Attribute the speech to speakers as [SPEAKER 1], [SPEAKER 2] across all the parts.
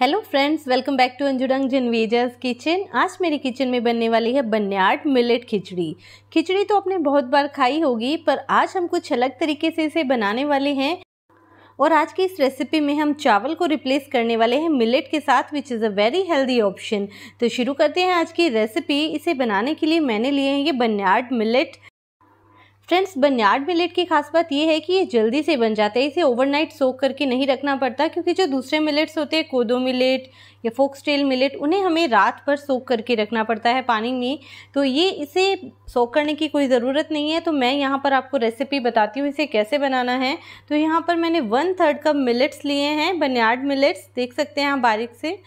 [SPEAKER 1] hello friends welcome back to अंजुडंग जिनवेजर्स kitchen आज मेरी किचन में बनने वाली है बन्याड मिलेट खिचड़ी खिचड़ी तो आपने बहुत बार खाई होगी पर आज हम कुछ अलग तरीके से इसे बनाने वाले हैं और आज की इस रेसिपी में हम चावल को रिप्लेस करने वाले हैं मिलेट के साथ which is a very healthy option तो शुरू करते हैं आज की रेसिपी इसे बनाने के लिए मैंने लिए हैं ये barnyard millet friends barnyard millet की खास बात यह है कि ये जल्दी से बन जाता है इसे ओवरनाइट सोक करके नहीं रखना पड़ता क्योंकि जो दूसरे मिलेट्स होते हैं कोदो मिलेट या फोक्सटेल मिलेट उन्हें हमें रात भर सोक करके रखना पड़ता है पानी में तो ये इसे सोक करने की कोई ज़रूरत नहीं है तो मैं यहाँ पर आपको रेसिपी बताती हूँ इसे कैसे बनाना है तो यहाँ पर मैंने वन थर्ड कप मिलेट्स लिए हैं बन्याड मिलेट्स देख सकते हैं आप बारीक से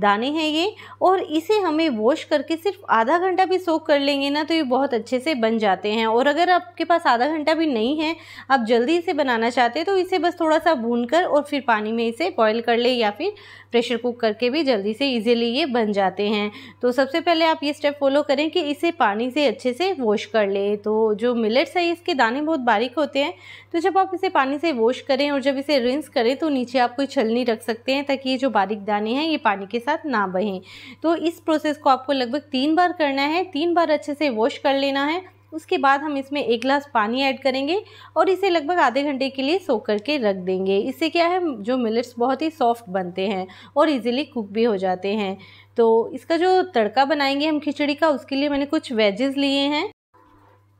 [SPEAKER 1] दाने हैं ये और इसे हमें वॉश करके सिर्फ आधा घंटा भी सोख कर लेंगे ना तो ये बहुत अच्छे से बन जाते हैं और अगर आपके पास आधा घंटा भी नहीं है आप जल्दी इसे बनाना चाहते हैं तो इसे बस थोड़ा सा भून कर और फिर पानी में इसे बॉयल कर ले या फिर प्रेशर कुक करके भी जल्दी से ईजिली ये बन जाते हैं तो सबसे पहले आप ये स्टेप फॉलो करें कि इसे पानी से अच्छे से वॉश कर ले तो जो मिलेट्स है इसके दाने बहुत बारीक होते हैं तो जब आप इसे पानी से वॉश करें और जब इसे रिंस करें तो नीचे आप कोई छलनी रख सकते हैं ताकि ये जो बारीक दाने हैं ये पानी के साथ ना बहें तो इस प्रोसेस को आपको लगभग तीन बार करना है तीन बार अच्छे से वॉश कर लेना है उसके बाद हम इसमें एक गिलास पानी ऐड करेंगे और इसे लगभग आधे घंटे के लिए सो करके रख देंगे इससे क्या है जो मिलेट्स बहुत ही सॉफ्ट बनते हैं और इजीली कुक भी हो जाते हैं तो इसका जो तड़का बनाएंगे हम खिचड़ी का उसके लिए मैंने कुछ वेजेस लिए हैं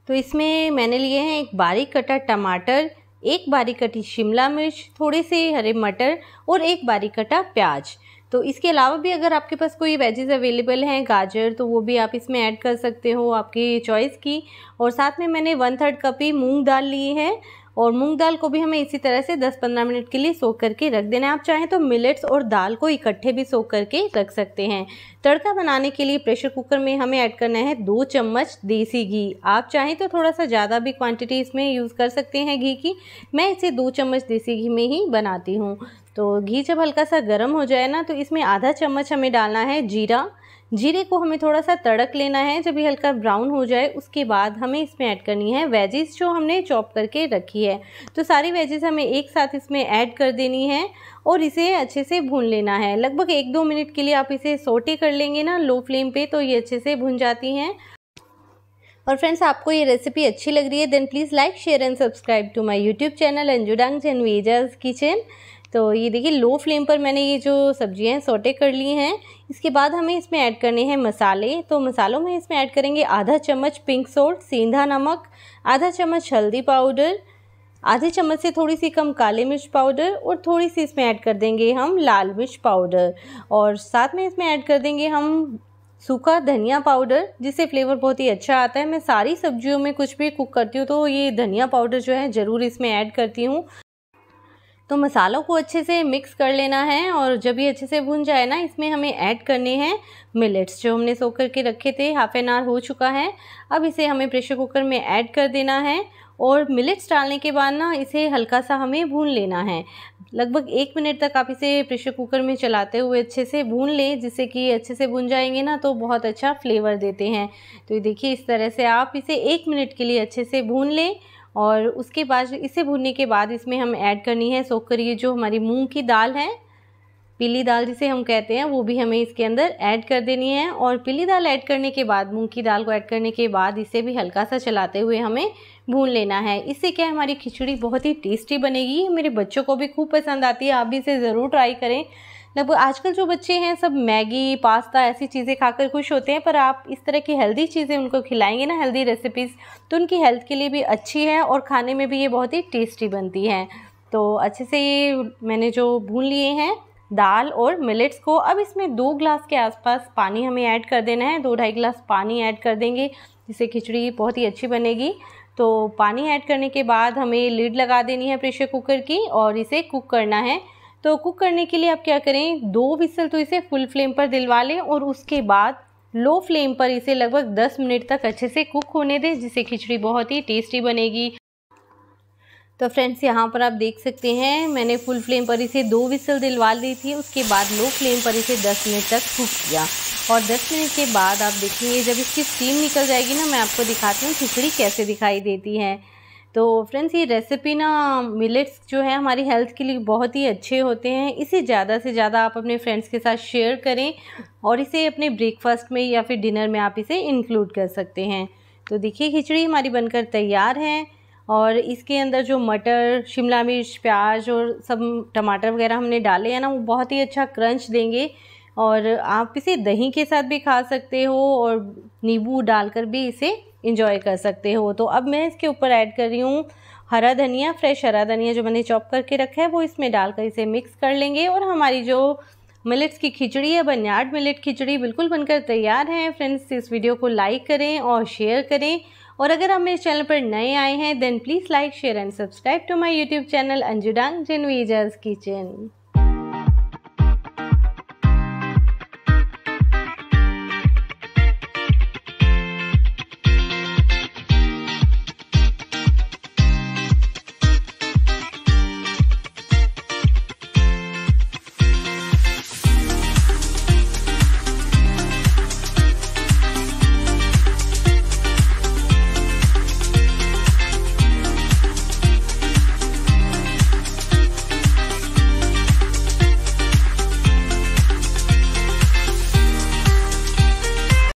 [SPEAKER 1] तो इसमें मैंने लिए हैं एक बारीक कटा टमाटर एक बारीक कटी शिमला मिर्च थोड़े से हरे मटर और एक बारीक कटा प्याज तो इसके अलावा भी अगर आपके पास कोई वेजेस अवेलेबल हैं गाजर तो वो भी आप इसमें ऐड कर सकते हो आपकी चॉइस की और साथ में मैंने वन थर्ड कप ही मूँग दाल ली है और मूंग दाल को भी हमें इसी तरह से 10-15 मिनट के लिए सोख करके रख देना है आप चाहें तो मिलेट्स और दाल को इकट्ठे भी सोख करके रख सकते हैं तड़का बनाने के लिए प्रेशर कुकर में हमें ऐड करना है दो चम्मच देसी घी आप चाहें तो थोड़ा सा ज़्यादा भी क्वांटिटी इसमें यूज़ कर सकते हैं घी की मैं इसे दो चम्मच देसी घी में ही बनाती हूँ तो घी जब हल्का सा गर्म हो जाए ना तो इसमें आधा चम्मच हमें डालना है जीरा जीरे को हमें थोड़ा सा तड़क लेना है जब ये हल्का ब्राउन हो जाए उसके बाद हमें इसमें ऐड करनी है वेजेस जो हमने चॉप करके रखी है तो सारी वेजेस हमें एक साथ इसमें ऐड कर देनी है और इसे अच्छे से भून लेना है लगभग एक दो मिनट के लिए आप इसे सोटे कर लेंगे ना लो फ्लेम पर तो ये अच्छे से भुन जाती हैं और फ्रेंड्स आपको ये रेसिपी अच्छी लग रही है then please like share and subscribe to my YouTube channel अंजुडंग जनवेजर्स किचन तो ये देखिए लो फ्लेम पर मैंने ये जो सब्जियां हैं सोटे कर ली हैं इसके बाद हमें इसमें ऐड करने हैं मसाले तो मसालों में इसमें ऐड करेंगे आधा चम्मच पिंक सोल्ट सेंधा नमक आधा चम्मच हल्दी पाउडर आधे चम्मच से थोड़ी सी कम काले मिर्च पाउडर और थोड़ी सी इसमें ऐड कर देंगे हम लाल मिर्च पाउडर और साथ में इसमें ऐड कर देंगे हम सूखा धनिया पाउडर जिससे फ्लेवर बहुत ही अच्छा आता है मैं सारी सब्जियों में कुछ भी कुक करती हूँ तो ये धनिया पाउडर जो है ज़रूर इसमें ऐड करती हूँ तो मसालों को अच्छे से मिक्स कर लेना है और जब ये अच्छे से भुन जाए ना इसमें हमें ऐड करने हैं मिलेट्स जो हमने सो कर के रखे थे हाफ एन आवर हो चुका है अब इसे हमें प्रेशर कुकर में ऐड कर देना है और मिलेट्स डालने के बाद ना इसे हल्का सा हमें भून लेना है लगभग एक मिनट तक आप इसे प्रेशर कुकर में चलाते हुए अच्छे से भून लें जिससे कि अच्छे से भून जाएंगे ना तो बहुत अच्छा फ्लेवर देते हैं तो देखिए इस तरह से आप इसे एक मिनट के लिए अच्छे से भून लें और उसके बाद इसे भूनने के बाद इसमें हम ऐड करनी है सोख करिए जो हमारी मूंग की दाल है पीली दाल जिसे हम कहते हैं वो भी हमें इसके अंदर ऐड कर देनी है और पीली दाल ऐड करने के बाद मूंग की दाल को ऐड करने के बाद इसे भी हल्का सा चलाते हुए हमें भून लेना है इससे क्या हमारी खिचड़ी बहुत ही टेस्टी बनेगी मेरे बच्चों को भी खूब पसंद आती है आप भी इसे ज़रूर ट्राई करें लगभग आजकल जो बच्चे हैं सब मैगी पास्ता ऐसी चीज़ें खाकर खुश होते हैं पर आप इस तरह की हेल्दी चीज़ें उनको खिलाएंगे ना हेल्दी रेसिपीज़ तो उनकी हेल्थ के लिए भी अच्छी है और खाने में भी ये बहुत ही टेस्टी बनती हैं तो अच्छे से ये मैंने जो भून लिए हैं दाल और मिलेट्स को अब इसमें दो ग्लास के आसपास पानी हमें ऐड कर देना है दो ढाई ग्लास पानी ऐड कर देंगे जिससे खिचड़ी बहुत ही अच्छी बनेगी तो पानी ऐड करने के बाद हमें लीड लगा देनी है प्रेशर कुकर की और इसे कुक करना है तो कुक करने के लिए आप क्या करें दो विसल तो इसे फुल फ्लेम पर दिलवा लें और उसके बाद लो फ्लेम पर इसे लगभग 10 मिनट तक अच्छे से कुक होने दें जिससे खिचड़ी बहुत ही टेस्टी बनेगी तो फ्रेंड्स यहाँ पर आप देख सकते हैं मैंने फुल फ्लेम पर इसे दो विसल दिलवा दी थी उसके बाद लो फ्लेम पर इसे 10 मिनट तक कुक किया और 10 मिनट के बाद आप देखेंगे जब इसकी स्टीम निकल जाएगी ना मैं आपको दिखाती हूँ खिचड़ी कैसे दिखाई देती है तो फ्रेंड्स ये रेसिपी ना मिलेट्स जो है हमारी हेल्थ के लिए बहुत ही अच्छे होते हैं इसे ज़्यादा से ज़्यादा आप अपने फ्रेंड्स के साथ शेयर करें और इसे अपने ब्रेकफास्ट में या फिर डिनर में आप इसे इंक्लूड कर सकते हैं तो देखिए खिचड़ी हमारी बनकर तैयार है और इसके अंदर जो मटर शिमला मिर्च प्याज और सब टमाटर वगैरह हमने डाले हैं ना वो बहुत ही अच्छा क्रंच देंगे और आप इसे दही के साथ भी खा सकते हो और नींबू डालकर भी इसे इंजॉय कर सकते हो तो अब मैं इसके ऊपर ऐड कर रही हूँ हरा धनिया फ्रेश हरा धनिया जो मैंने चॉप करके रखा है वो इसमें डालकर इसे मिक्स कर लेंगे और हमारी जो मिलेट्स की खिचड़ी है बनियाड मिलेट खिचड़ी बिल्कुल बनकर तैयार है फ्रेंड्स इस वीडियो को लाइक करें और शेयर करें और अगर हम मेरे चैनल पर नए आए हैं then please like share and subscribe to my YouTube channel अंजुडांग जनवीजर्स किचन